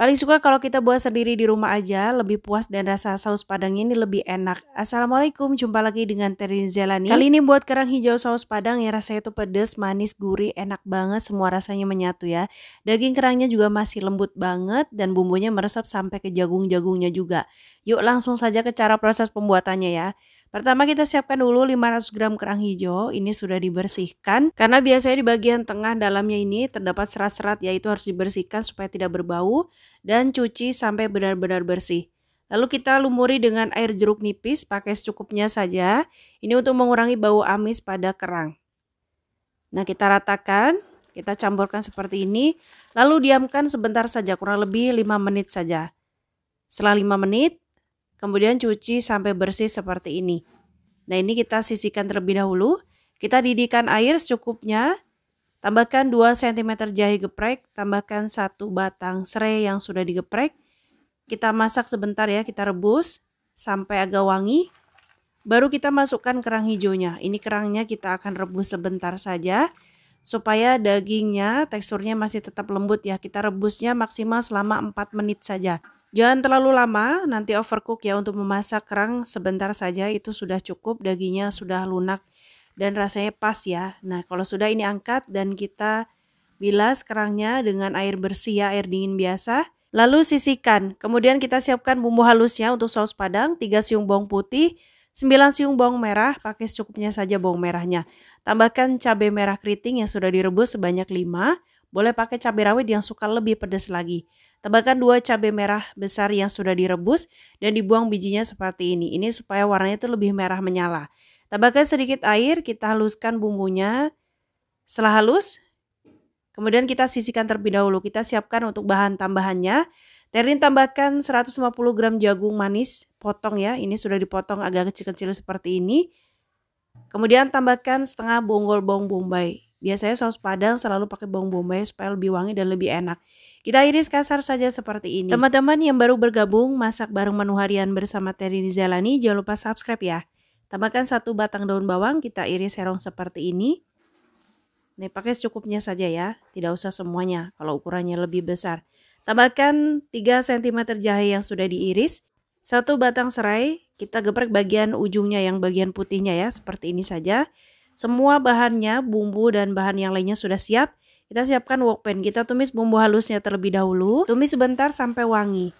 Paling suka kalau kita buat sendiri di rumah aja, lebih puas dan rasa saus padang ini lebih enak. Assalamualaikum, jumpa lagi dengan Terin Zelani. Kali ini buat kerang hijau saus padang yang rasanya itu pedes, manis, gurih, enak banget, semua rasanya menyatu ya. Daging kerangnya juga masih lembut banget dan bumbunya meresap sampai ke jagung-jagungnya juga. Yuk langsung saja ke cara proses pembuatannya ya. Pertama kita siapkan dulu 500 gram kerang hijau, ini sudah dibersihkan karena biasanya di bagian tengah dalamnya ini terdapat serat-serat yaitu harus dibersihkan supaya tidak berbau dan cuci sampai benar-benar bersih. Lalu kita lumuri dengan air jeruk nipis pakai secukupnya saja, ini untuk mengurangi bau amis pada kerang. Nah kita ratakan, kita campurkan seperti ini, lalu diamkan sebentar saja kurang lebih 5 menit saja. Setelah 5 menit Kemudian cuci sampai bersih seperti ini. Nah ini kita sisihkan terlebih dahulu. Kita didihkan air secukupnya. Tambahkan 2 cm jahe geprek. Tambahkan 1 batang serai yang sudah digeprek. Kita masak sebentar ya, kita rebus sampai agak wangi. Baru kita masukkan kerang hijaunya. Ini kerangnya kita akan rebus sebentar saja supaya dagingnya teksturnya masih tetap lembut ya. Kita rebusnya maksimal selama 4 menit saja. Jangan terlalu lama, nanti overcook ya untuk memasak kerang sebentar saja itu sudah cukup, dagingnya sudah lunak dan rasanya pas ya. Nah kalau sudah ini angkat dan kita bilas kerangnya dengan air bersih ya, air dingin biasa. Lalu sisihkan, kemudian kita siapkan bumbu halusnya untuk saus padang, 3 siung bawang putih, 9 siung bawang merah, pakai secukupnya saja bawang merahnya. Tambahkan cabai merah keriting yang sudah direbus sebanyak 5, boleh pakai cabai rawit yang suka lebih pedas lagi. Tambahkan dua cabai merah besar yang sudah direbus dan dibuang bijinya seperti ini. Ini supaya warnanya itu lebih merah menyala. Tambahkan sedikit air, kita haluskan bumbunya. Setelah halus, kemudian kita sisihkan terlebih dahulu. Kita siapkan untuk bahan tambahannya. Terin tambahkan 150 gram jagung manis, potong ya. Ini sudah dipotong agak kecil-kecil seperti ini. Kemudian tambahkan setengah bonggol bawang bombay. Biasanya saus padang selalu pakai bawang bombay supaya lebih wangi dan lebih enak. Kita iris kasar saja seperti ini. Teman-teman yang baru bergabung masak bareng menu harian bersama Terini Zalani, jangan lupa subscribe ya. Tambahkan satu batang daun bawang, kita iris serong seperti ini. Nih pakai secukupnya saja ya, tidak usah semuanya kalau ukurannya lebih besar. Tambahkan 3 cm jahe yang sudah diiris, satu batang serai, kita geprek bagian ujungnya yang bagian putihnya ya, seperti ini saja. Semua bahannya, bumbu dan bahan yang lainnya sudah siap. Kita siapkan wok pan. Kita tumis bumbu halusnya terlebih dahulu. Tumis sebentar sampai wangi.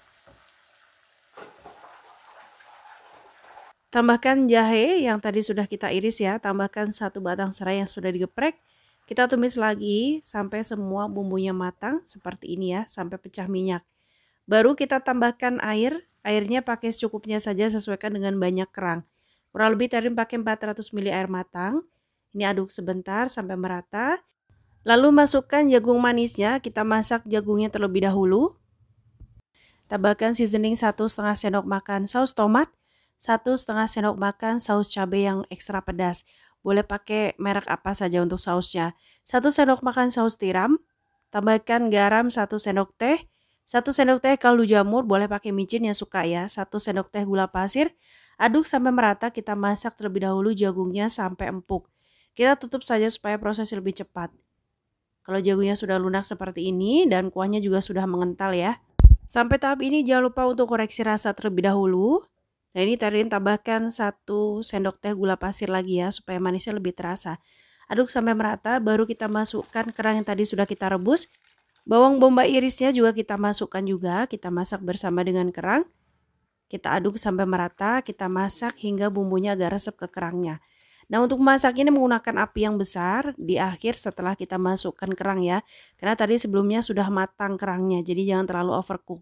Tambahkan jahe yang tadi sudah kita iris ya. Tambahkan satu batang serai yang sudah digeprek. Kita tumis lagi sampai semua bumbunya matang seperti ini ya, sampai pecah minyak. Baru kita tambahkan air. Airnya pakai secukupnya saja sesuaikan dengan banyak kerang. Kurang lebih tadi pakai 400 ml air matang. Ini aduk sebentar sampai merata. Lalu masukkan jagung manisnya, kita masak jagungnya terlebih dahulu. Tambahkan seasoning 1,5 sendok makan saus tomat, 1,5 sendok makan saus cabai yang ekstra pedas. Boleh pakai merek apa saja untuk sausnya. 1 sendok makan saus tiram, tambahkan garam 1 sendok teh, 1 sendok teh kaldu jamur, boleh pakai micin yang suka ya. 1 sendok teh gula pasir. Aduk sampai merata, kita masak terlebih dahulu jagungnya sampai empuk. Kita tutup saja supaya proses lebih cepat. Kalau jagungnya sudah lunak seperti ini dan kuahnya juga sudah mengental ya. Sampai tahap ini jangan lupa untuk koreksi rasa terlebih dahulu. Nah ini Tarin tambahkan satu sendok teh gula pasir lagi ya supaya manisnya lebih terasa. Aduk sampai merata baru kita masukkan kerang yang tadi sudah kita rebus. Bawang bomba irisnya juga kita masukkan juga, kita masak bersama dengan kerang. Kita aduk sampai merata, kita masak hingga bumbunya agak resep ke kerangnya. Nah untuk memasak ini menggunakan api yang besar di akhir setelah kita masukkan kerang ya. Karena tadi sebelumnya sudah matang kerangnya jadi jangan terlalu overcook.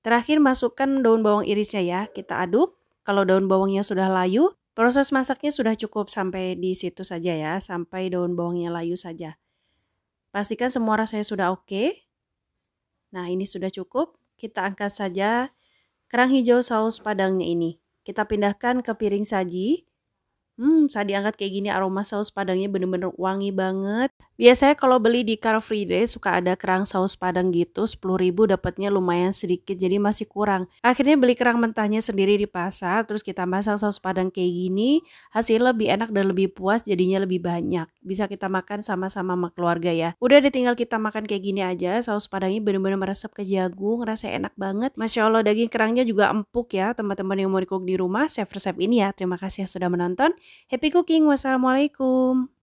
Terakhir masukkan daun bawang irisnya ya, kita aduk. Kalau daun bawangnya sudah layu, proses masaknya sudah cukup sampai di situ saja ya, sampai daun bawangnya layu saja. Pastikan semua rasanya sudah oke. Nah ini sudah cukup, kita angkat saja kerang hijau saus padangnya ini. Kita pindahkan ke piring saji. Hmm, saat diangkat kayak gini aroma saus padangnya bener-bener wangi banget. Biasanya kalau beli di Car Free Day suka ada kerang saus padang gitu, 10 ribu dapatnya lumayan sedikit jadi masih kurang. Akhirnya beli kerang mentahnya sendiri di pasar, terus kita masak saus padang kayak gini, hasil lebih enak dan lebih puas jadinya lebih banyak. Bisa kita makan sama-sama sama keluarga ya. Udah ditinggal kita makan kayak gini aja, saus padangnya bener-bener meresap ke jagung, rasanya enak banget. Masya Allah daging kerangnya juga empuk ya, teman-teman yang mau di di rumah, save resep ini ya. Terima kasih yang sudah menonton. Happy cooking. Wassalamualaikum.